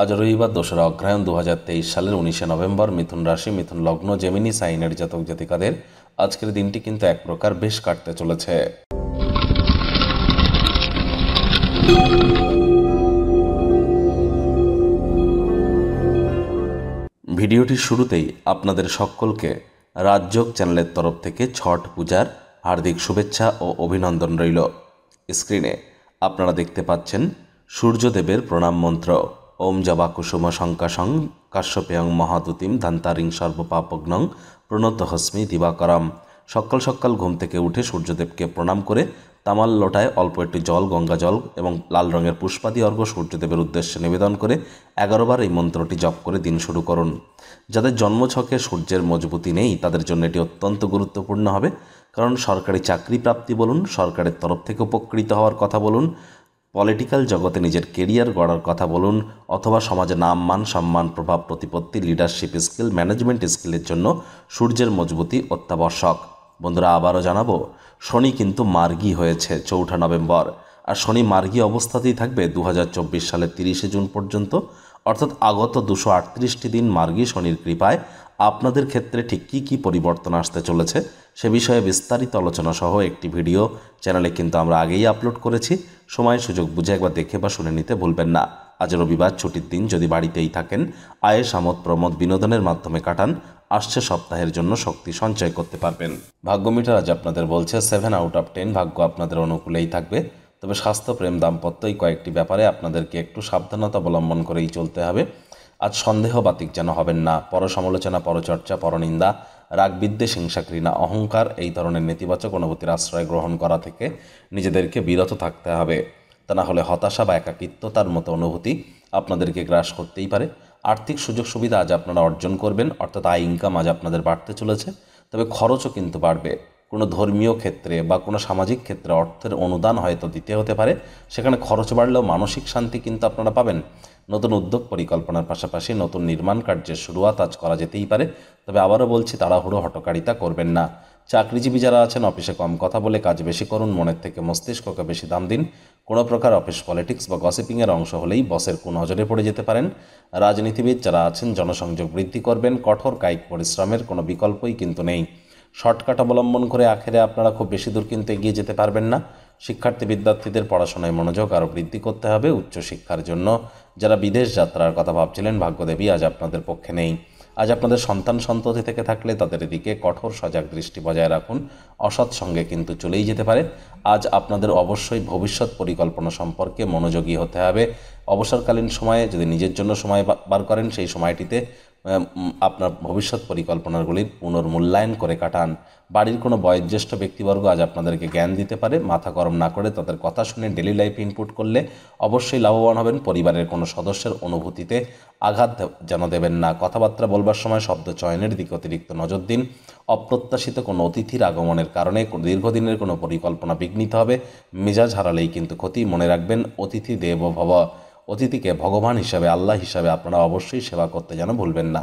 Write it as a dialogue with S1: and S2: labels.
S1: আজ রবিবার দোসরা অগ্রায়ণ দু সালের উনিশে নভেম্বর মিথুন রাশি মিথুন লগ্ন জেমিনি সাইনের জাতক জাতিকাদের আজকের দিনটি কিন্তু এক প্রকার বেশ কাটতে চলেছে ভিডিওটির শুরুতেই আপনাদের সকলকে রাজযোগ চ্যানেলের তরফ থেকে ছট পূজার হার্দিক শুভেচ্ছা ও অভিনন্দন রইল স্ক্রিনে আপনারা দেখতে পাচ্ছেন সূর্যদেবের প্রণাম মন্ত্র ওম জবা কুসুম শঙ্কাশং কাশ্যপেয়ং মহাদুতিম ধান্তারিং সর্বপাপগ্নং প্রণত হস্মি দিবাকরম সকাল সকাল ঘুম থেকে উঠে সূর্যদেবকে প্রণাম করে তামাল লোটায় অল্প একটি জল গঙ্গা জল এবং লাল রঙের পুষ্পাদি অর্ঘ সূর্যদেবের উদ্দেশ্যে নিবেদন করে এগারোবার এই মন্ত্রটি জপ করে দিন শুরু করুন যাদের জন্মছকে সূর্যের মজবুতি নেই তাদের জন্য এটি অত্যন্ত গুরুত্বপূর্ণ হবে কারণ সরকারি চাকরি প্রাপ্তি বলুন সরকারের তরফ থেকে উপকৃত হওয়ার কথা বলুন পলিটিক্যাল জগতে নিজের কেরিয়ার গড়ার কথা বলুন অথবা সমাজে নাম মান সম্মান প্রভাব প্রতিপত্তি লিডারশিপ স্কিল ম্যানেজমেন্ট স্কিলের জন্য সূর্যের মজবুতি অত্যাবশ্যক বন্ধুরা আবারও জানাবো শনি কিন্তু মার্গী হয়েছে চৌঠা নভেম্বর আর শনি মার্গী অবস্থাতেই থাকবে দু সালের তিরিশে জুন পর্যন্ত অর্থাৎ আগত দুশো আটত্রিশটি দিন মার্গী শনির কৃপায় আপনাদের ক্ষেত্রে ঠিক কী কী পরিবর্তন আসতে চলেছে সে বিষয়ে বিস্তারিত আলোচনা সহ একটি ভিডিও চ্যানেলে কিন্তু আমরা আগেই আপলোড করেছি সময় সুযোগ বুঝে একবার দেখে বা শুনে নিতে ভুলবেন না আজ রবিবার ছুটির দিন যদি বাড়িতেই থাকেন আয়ে সামদ প্রমোদ বিনোদনের মাধ্যমে কাটান আসছে সপ্তাহের জন্য শক্তি সঞ্চয় করতে পারবেন ভাগ্য মিটার আজ আপনাদের বলছে সেভেন আউট অফ টেন ভাগ্য আপনাদের অনুকূলেই থাকবে তবে স্বাস্থ্যপ্রেম দাম্পত্যই কয়েকটি ব্যাপারে আপনাদেরকে একটু সাবধানতা অবলম্বন করেই চলতে হবে আজ সন্দেহ বাতিক যেন হবেন না পর সমালোচনা পরচর্চা পরনিন্দা রাগ বিদ্বেষ হিংসা অহংকার এই ধরনের নেতিবাচক অনুভূতির আশ্রয় গ্রহণ করা থেকে নিজেদেরকে বিরত থাকতে হবে তা না হলে হতাশা বা একাকিত্বতার মতো অনুভূতি আপনাদেরকে গ্রাস করতেই পারে আর্থিক সুযোগ সুবিধা আজ আপনারা অর্জন করবেন অর্থাৎ আয় ইনকাম আজ আপনাদের বাড়তে চলেছে তবে খরচও কিন্তু বাড়বে কোনো ধর্মীয় ক্ষেত্রে বা কোনো সামাজিক ক্ষেত্রে অর্থের অনুদান হয়তো দিতে হতে পারে সেখানে খরচ বাড়লেও মানসিক শান্তি কিন্তু আপনারা পাবেন নতুন উদ্যোগ পরিকল্পনার পাশাপাশি নতুন নির্মাণ কার্যের শুরুয়াত আজ করা যেতেই পারে তবে আবারও বলছি তাড়াহুড়ো হটকারিতা করবেন না চাকরিজীবী যারা আছেন অফিসে কম কথা বলে কাজ বেশি করুন মনের থেকে মস্তিষ্ককে বেশি দাম দিন কোনো প্রকার অফিস পলিটিক্স বা গসিপিংয়ের অংশ হলেই বসের কোন নজরে পড়ে যেতে পারেন রাজনীতিবিদ যারা আছেন জনসংযোগ বৃদ্ধি করবেন কঠোর কায়িক পরিশ্রমের কোনো বিকল্পই কিন্তু নেই শর্টকাট অবলম্বন করে আখেরে আপনারা খুব বেশি দূর কিন্তু এগিয়ে যেতে পারবেন না শিক্ষার্থী বিদ্যার্থীদের পড়াশোনায় মনোযোগ আরও বৃদ্ধি করতে হবে উচ্চশিক্ষার জন্য যারা বিদেশ যাত্রার কথা ভাবছিলেন ভাগ্যদেবী আজ আপনাদের পক্ষে নেই আজ আপনাদের সন্তান সন্ততি থেকে থাকলে তাদের দিকে কঠোর সজাগ দৃষ্টি বজায় রাখুন অসৎ সঙ্গে কিন্তু চলেই যেতে পারে আজ আপনাদের অবশ্যই ভবিষ্যৎ পরিকল্পনা সম্পর্কে মনোযোগী হতে হবে অবসরকালীন সময়ে যদি নিজের জন্য সময় বার করেন সেই সময়টিতে আপনার ভবিষ্যৎ পরিকল্পনাগুলির পুনর্মূল্যায়ন করে কাটান বাড়ির কোনো বয়োজ্যেষ্ঠ ব্যক্তিবর্গ আজ আপনাদেরকে জ্ঞান দিতে পারে মাথা গরম না করে তাদের কথা শুনে ডেলি লাইফ ইনপুট করলে অবশ্যই লাভবান হবেন পরিবারের কোনো সদস্যের অনুভূতিতে আঘাত যেন দেবেন না কথাবার্তা বলবার সময় শব্দ চয়নের দিকে অতিরিক্ত নজর দিন অপ্রত্যাশিত কোনো অতিথির আগমনের কারণে দীর্ঘদিনের কোনো পরিকল্পনা বিঘ্নিত হবে মেজাজ হারালেই কিন্তু ক্ষতি মনে রাখবেন অতিথি দেব ভব অতিথিকে ভগবান হিসাবে আল্লাহ হিসাবে আপনারা অবশ্যই সেবা করতে যেন ভুলবেন না